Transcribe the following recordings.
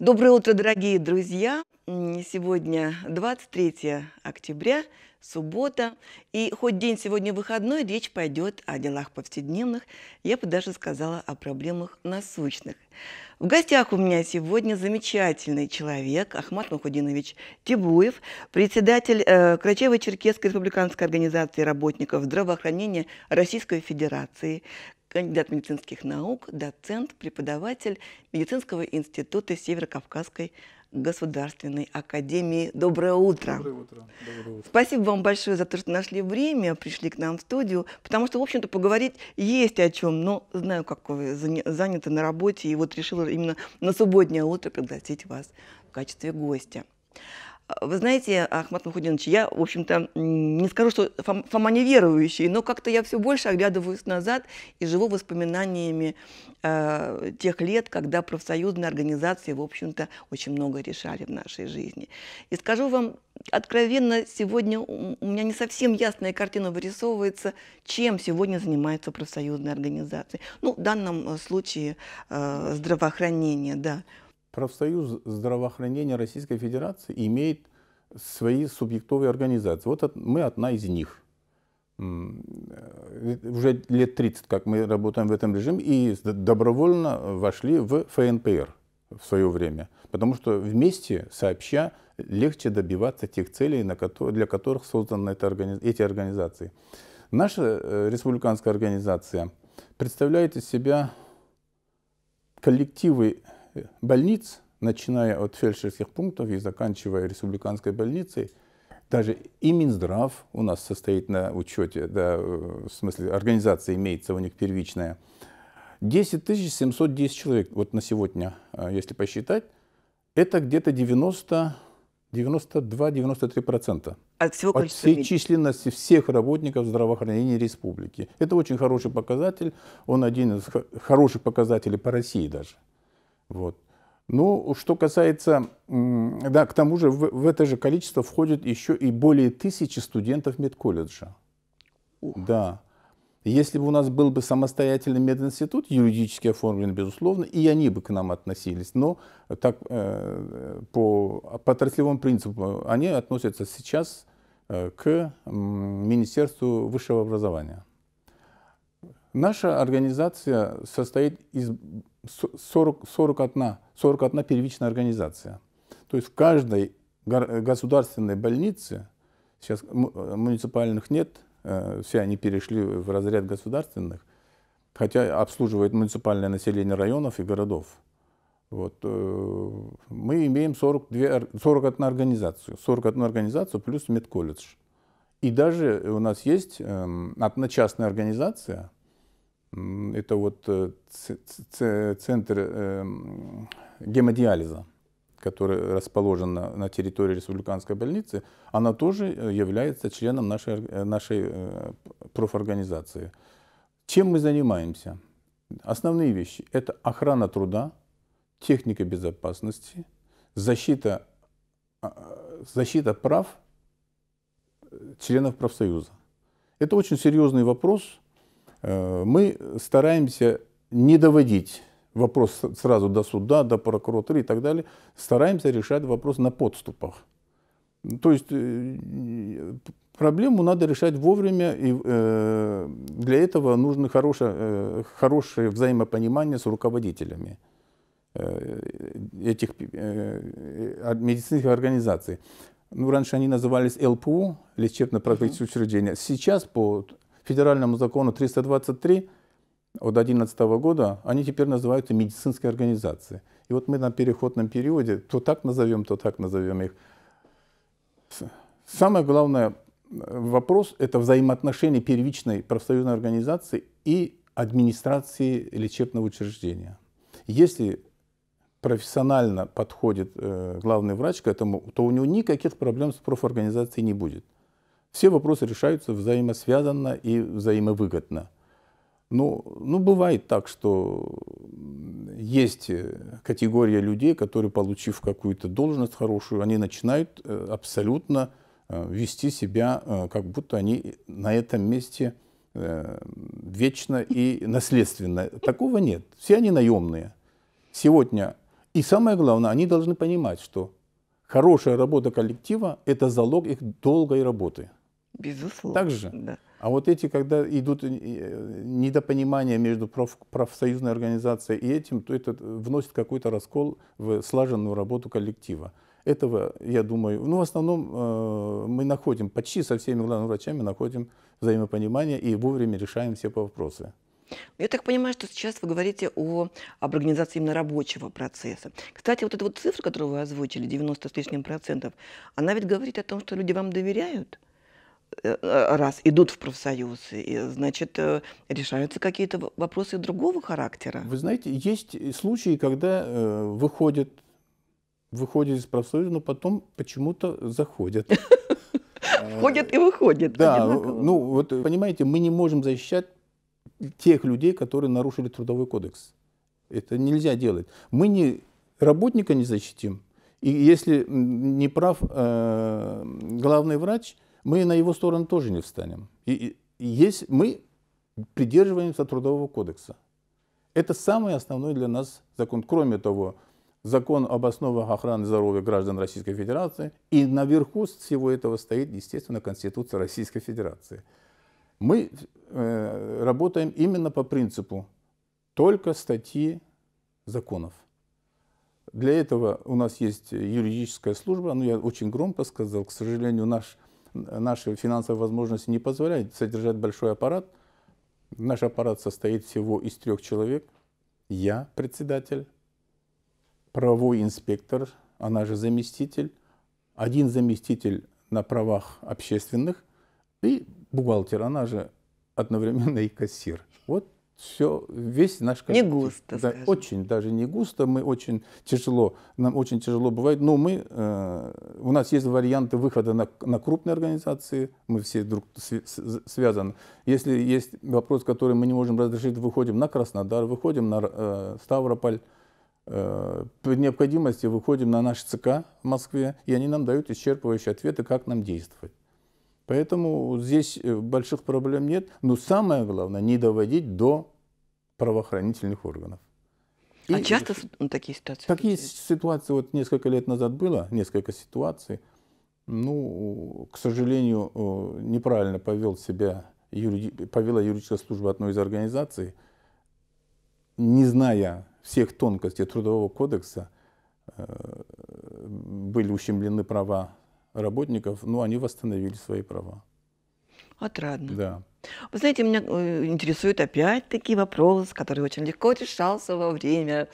Доброе утро, дорогие друзья! Сегодня 23 октября, суббота, и хоть день сегодня выходной, речь пойдет о делах повседневных, я бы даже сказала о проблемах насущных. В гостях у меня сегодня замечательный человек Ахмат Мухудинович Тибуев, председатель э, Крачево-Черкесской республиканской организации работников здравоохранения Российской Федерации, кандидат медицинских наук, доцент, преподаватель Медицинского института Северокавказской Государственной Академии. Доброе утро. Доброе утро. Доброе утро. Спасибо вам большое за то, что нашли время, пришли к нам в студию, потому что, в общем-то, поговорить есть о чем, но знаю, как вы заняты на работе, и вот решила именно на субботнее утро пригласить вас в качестве гостя. А, вы знаете, Ахмат Мухудинович, я, в общем-то, не скажу, что Фома неверующий, но как-то я все больше оглядываюсь назад и живу воспоминаниями э, тех лет, когда профсоюзные организации, в общем-то, очень много решали в нашей жизни. И скажу вам откровенно, сегодня у меня не совсем ясная картина вырисовывается, чем сегодня занимаются профсоюзные организации. Ну, в данном э, случае э, здравоохранение, да. Профсоюз здравоохранения Российской Федерации имеет свои субъектовые организации. Вот мы одна из них. Э, э, уже лет 30, как мы работаем в этом режиме, и добровольно вошли в ФНПР в свое время. Потому что вместе, сообща, легче добиваться тех целей, для которых созданы эти организации. Наша э, республиканская организация представляет из себя коллективы больниц, начиная от фельдшерских пунктов и заканчивая республиканской больницей, даже и Минздрав у нас состоит на учете, да, в смысле организация имеется у них первичная, 10 710 человек вот на сегодня, а, если посчитать, это где-то 90 92-93% от, всего от всей численности всех работников здравоохранения республики. Это очень хороший показатель, он один из хороших показателей по России даже. Вот. Ну, что касается, да, к тому же в, в это же количество входит еще и более тысячи студентов медколледжа. Ух. Да. Если бы у нас был бы самостоятельный мединститут, юридически оформлен, безусловно, и они бы к нам относились. Но так, э, по, по отраслевому принципу они относятся сейчас э, к Министерству высшего образования. Наша организация состоит из 40, 41, 41 первичная организация. То есть в каждой э, государственной больнице, сейчас э, муниципальных нет, э, все они перешли в разряд государственных, хотя обслуживает муниципальное население районов и городов. Вот, мы имеем 42, 41 организацию, 41 организацию плюс медколледж. И даже у нас есть эм, одна частная организация – это вот э, центр эм, гемодиализа, который расположен на, территории республиканской больницы, она тоже э, является членом нашей, э, нашей профорганизации. Чем мы занимаемся? Основные вещи – это охрана труда, техника безопасности, защита, а, а, защита прав членов профсоюза. Это очень серьезный вопрос – Э, мы стараемся не доводить вопрос сразу до суда, до прокуратуры и так далее. Стараемся решать вопрос на подступах. То есть э, проблему надо решать вовремя, и э, для этого нужно хорошее, хорошее взаимопонимание с руководителями этих медицинских организаций. Ну, раньше они назывались ЛПУ, лечебно-практические учреждения. Сейчас по федеральному закону 323 от 2011 года, они теперь называются медицинские организации. И вот мы на переходном периоде, то так назовем, то так назовем их. Самое главное э, вопрос – это взаимоотношения первичной профсоюзной организации и администрации лечебного учреждения. Если профессионально подходит э, главный врач к этому, то у него никаких проблем с профорганизацией не будет. Все вопросы решаются взаимосвязанно и взаимовыгодно. Но ну, ну, бывает так, что есть э, категория людей, которые, получив какую-то должность хорошую, они начинают э, абсолютно э, вести себя, как будто они на этом месте вечно и наследственно. Такого нет. Все они наемные. Сегодня. И самое главное, они должны понимать, что хорошая работа коллектива – это залог их долгой работы. Безусловно. Так же? Да. А вот эти, когда идут э, недопонимания между проф, профсоюзной организацией и этим, то это вносит какой-то раскол в слаженную работу коллектива. Этого, я думаю, ну, в основном э, мы находим, почти со всеми главными врачами находим взаимопонимание и вовремя решаем все вопросы. Я так понимаю, что сейчас вы говорите о, об организации именно рабочего процесса. Кстати, вот эта вот цифра, которую вы озвучили, 90 с лишним процентов, она ведь говорит о том, что люди вам доверяют – Э, э, раз идут в профсоюз, и, значит, э, решаются какие-то вопросы другого характера. Вы знаете, есть случаи, когда э, выходят, выходят из профсоюза, но потом почему-то заходят. Входят и выходят. Да, ну вот понимаете, мы не можем защищать тех людей, которые нарушили трудовой кодекс. Это нельзя делать. Мы не работника не защитим. И если не прав главный врач – мы на его сторону тоже не встанем. И, и есть, мы придерживаемся Трудового кодекса. Это самый основной для нас закон. Кроме того, закон об основах охраны здоровья граждан Российской Федерации, и наверху всего этого стоит, естественно, Конституция Российской Федерации. Мы э, работаем именно по принципу только статьи законов. Для этого у нас есть юридическая служба, ну я очень громко сказал, к сожалению, наш наши финансовые возможности не позволяют содержать большой аппарат. Наш аппарат состоит всего из трех человек. Я председатель, правовой инспектор, она же заместитель, один заместитель на правах общественных и бухгалтер, она же одновременно и кассир все, весь наш Не густо, да, Очень, даже не густо, мы очень тяжело, нам очень тяжело бывает, но мы, э, у нас есть варианты выхода на, на крупные организации, мы все друг св связаны. Если есть вопрос, который мы не можем разрешить, выходим на Краснодар, выходим на э, Ставрополь, э, при необходимости выходим на наш ЦК в Москве, и они нам дают исчерпывающие ответы, как нам действовать. Поэтому здесь э, больших проблем нет. Но самое главное, не доводить до правоохранительных органов. А И а часто ну, такие ситуации? Такие ситуации вот несколько лет назад было, несколько ситуаций. Ну, к сожалению, э, неправильно повел себя, повела юридическая служба одной из организаций, не зная всех тонкостей Трудового кодекса, э, были ущемлены права работников, ну, они восстановили свои права. Отрадно. Да. Вы знаете, меня э, интересует опять-таки вопрос, который очень легко решался во время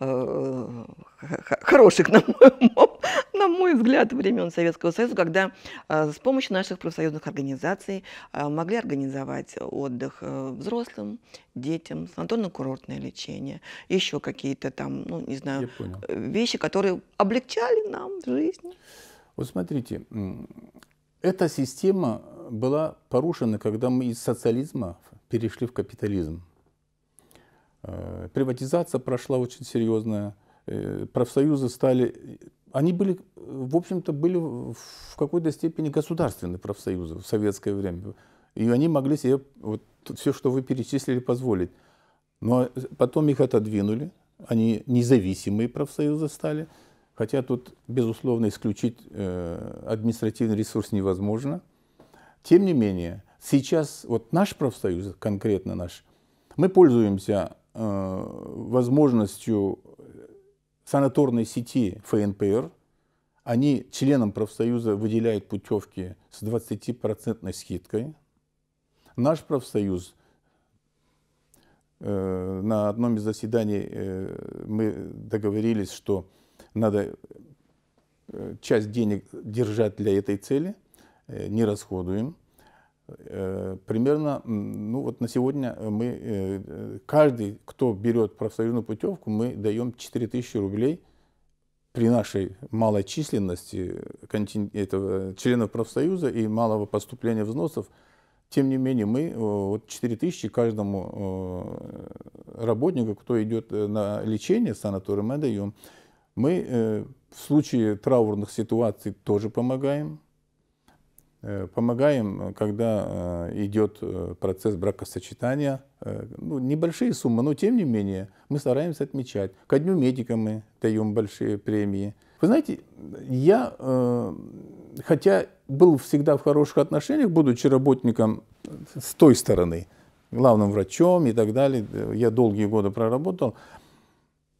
э, хороших, на мой, на мой взгляд, времен Советского Союза, когда э, с помощью наших профсоюзных организаций э, могли организовать отдых э, взрослым, детям, санаторно-курортное лечение, еще какие-то там, ну, не знаю, э, вещи, которые облегчали нам жизнь. Вот смотрите, эта система была порушена, когда мы из социализма перешли в капитализм. Э, приватизация прошла очень серьезная. Э, профсоюзы стали... Они были, в общем-то, были в какой-то степени государственные профсоюзы в советское время. И они могли себе вот все, что вы перечислили, позволить. Но потом их отодвинули. Они независимые профсоюзы стали. Хотя тут, безусловно, исключить э, административный ресурс невозможно. Тем не менее, сейчас вот наш профсоюз, конкретно наш, мы пользуемся э, возможностью санаторной сети ФНПР. Они членам профсоюза выделяют путевки с 20% скидкой. Наш профсоюз э, на одном из заседаний э, мы договорились, что надо э, часть денег держать для этой цели, э, не расходуем. Э, примерно, ну вот на сегодня мы, каждый, кто берет профсоюзную путевку, мы даем 4000 рублей при нашей малой численности этого, членов профсоюза и малого поступления взносов, тем не менее, мы вот 4 тысячи каждому работнику, кто идет на лечение в санаторий, мы даем. Мы э, в случае траурных ситуаций тоже помогаем. Э, помогаем, э, когда идет процесс бракосочетания. Ну, небольшие суммы, но тем не менее мы стараемся отмечать. Ко дню медика мы даем большие премии. Вы знаете, я, хотя был всегда в хороших отношениях, будучи работником с той стороны, главным врачом и так далее, я долгие годы проработал,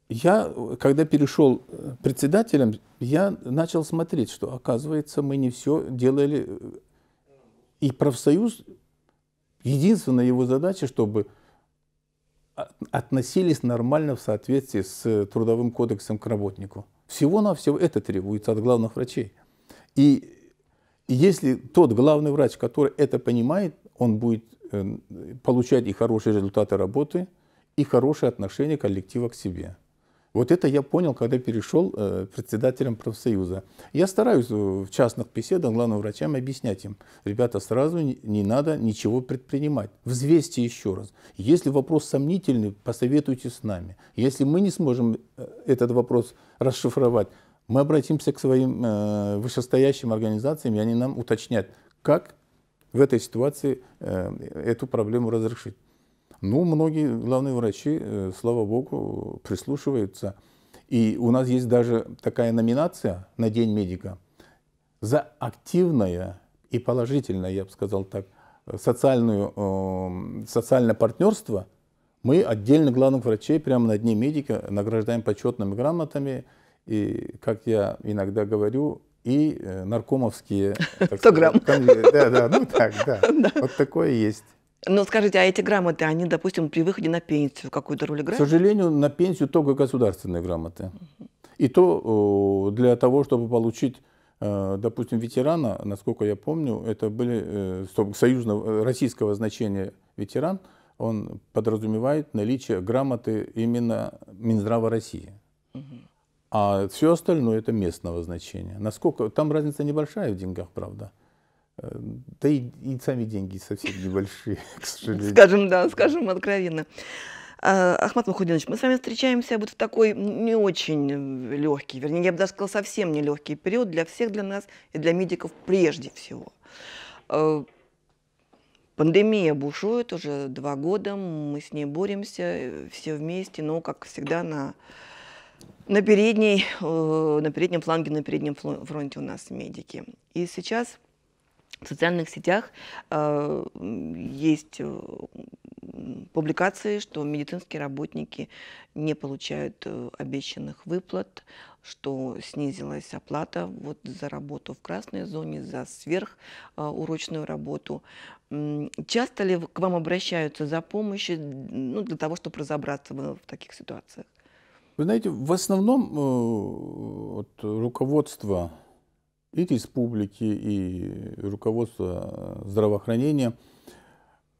я, когда перешел э, председателем, я начал смотреть, что, оказывается, мы не все делали. Э, и профсоюз, единственная его задача, чтобы относились нормально в соответствии с э, Трудовым кодексом к работнику. Всего-навсего это требуется от главных врачей. И если тот главный врач, который это понимает, он будет получать и хорошие результаты работы, и хорошее отношение коллектива к себе. Вот это я понял, когда перешел э, председателем профсоюза. Я стараюсь э, в частных беседах главным врачам объяснять им, ребята, сразу не, не надо ничего предпринимать. Взвесьте еще раз. Если вопрос сомнительный, посоветуйте с нами. Если мы не сможем э, этот вопрос расшифровать, мы обратимся к своим э, вышестоящим организациям, и они нам уточнят, как в этой ситуации э, эту проблему разрешить. Ну, многие главные врачи, э, слава богу, прислушиваются. И у нас есть даже такая номинация на День медика за активное и положительное, я бы сказал так, социальную, э, социальное партнерство. Мы отдельно главных врачей, прямо на Дне медика, награждаем почетными грамотами. И, как я иногда говорю, и э, наркомовские... 100 грамм. Да, да, ну так, да. Вот такое есть. Но ну, скажите, а эти грамоты, они, допустим, при выходе на пенсию какую-то роль играют? К сожалению, на пенсию только государственные грамоты. И то для того, чтобы получить, э, допустим, ветерана, насколько я помню, это были э, союзного э, российского значения ветеран, он подразумевает наличие грамоты именно Минздрава России. Угу. А все остальное это местного значения. Насколько там разница небольшая в деньгах, правда? Э, да и, и сами деньги совсем небольшие, к сожалению. Скажем, да, скажем откровенно. А, Ахмат Мухудинович, мы с вами встречаемся вот в такой не очень э, легкий, вернее, я бы даже сказала, совсем не легкий период для всех, для нас и для медиков прежде всего. Э, пандемия бушует уже два года, мы с ней боремся все вместе, но, как всегда, на, на, передней, на переднем фланге, на переднем фронте у нас медики. И сейчас в социальных сетях э, есть э, публикации, что медицинские работники не получают э, обещанных выплат, что снизилась оплата вот, за работу в красной зоне, за сверхурочную э, работу. Часто ли к вам обращаются за помощью ну, для того, чтобы разобраться в, в таких ситуациях? Вы знаете, в основном э, вот, руководство и республики, и руководство э, здравоохранения.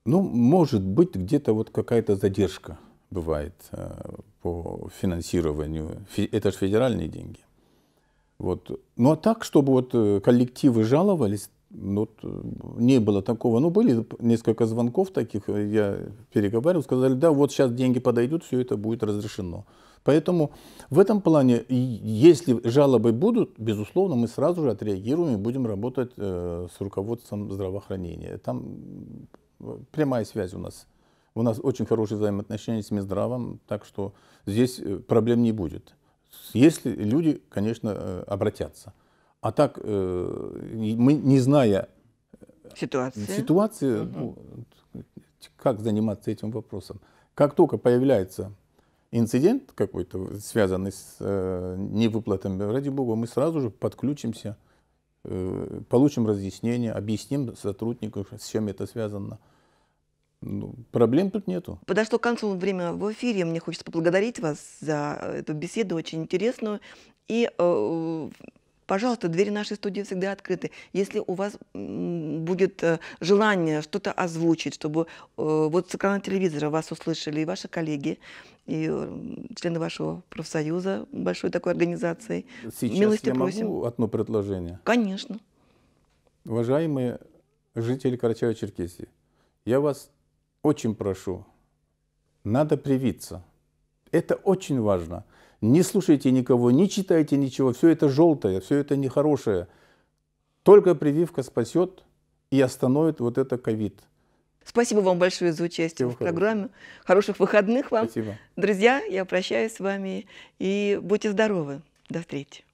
Ну, может быть, где-то вот какая-то задержка бывает э, по финансированию. Это же федеральные деньги. Вот. Ну а так, чтобы вот э, коллективы жаловались, вот, ну, не было такого. Ну, были несколько звонков таких, э, я переговаривал, сказали, да, вот сейчас деньги подойдут, все это будет разрешено. Поэтому в этом плане, если жалобы будут, безусловно, мы сразу же отреагируем и будем работать э, с руководством здравоохранения. Там э, прямая связь у нас. У нас очень хорошие взаимоотношения с Минздравом, так что здесь э, проблем не будет. Если люди, конечно, обратятся. А так, э, мы не зная э, ситуации, ситуации угу. как заниматься этим вопросом. Как только появляется инцидент какой-то, связанный с э, невыплатами, ради бога, мы сразу же подключимся, э, получим разъяснение, объясним сотруднику, с чем это связано. Ну, проблем тут нету. Подошло к концу время в эфире. Мне хочется поблагодарить вас за эту беседу, очень интересную. И э, Пожалуйста, двери нашей студии всегда открыты. Если у вас будет э, желание что-то озвучить, чтобы э, вот с экрана телевизора вас услышали и ваши коллеги, и э, члены вашего профсоюза, большой такой организации. Сейчас Милости я просим. могу одно предложение? Конечно. Уважаемые жители Карачаево-Черкесии, я вас очень прошу, надо привиться. Это очень важно – не слушайте никого, не читайте ничего, все это желтое, все это нехорошее. Только прививка спасет и остановит вот это ковид. Спасибо вам большое за участие Всего в программе. Хороших выходных вам. Спасибо. Друзья, я прощаюсь с вами и будьте здоровы. До встречи.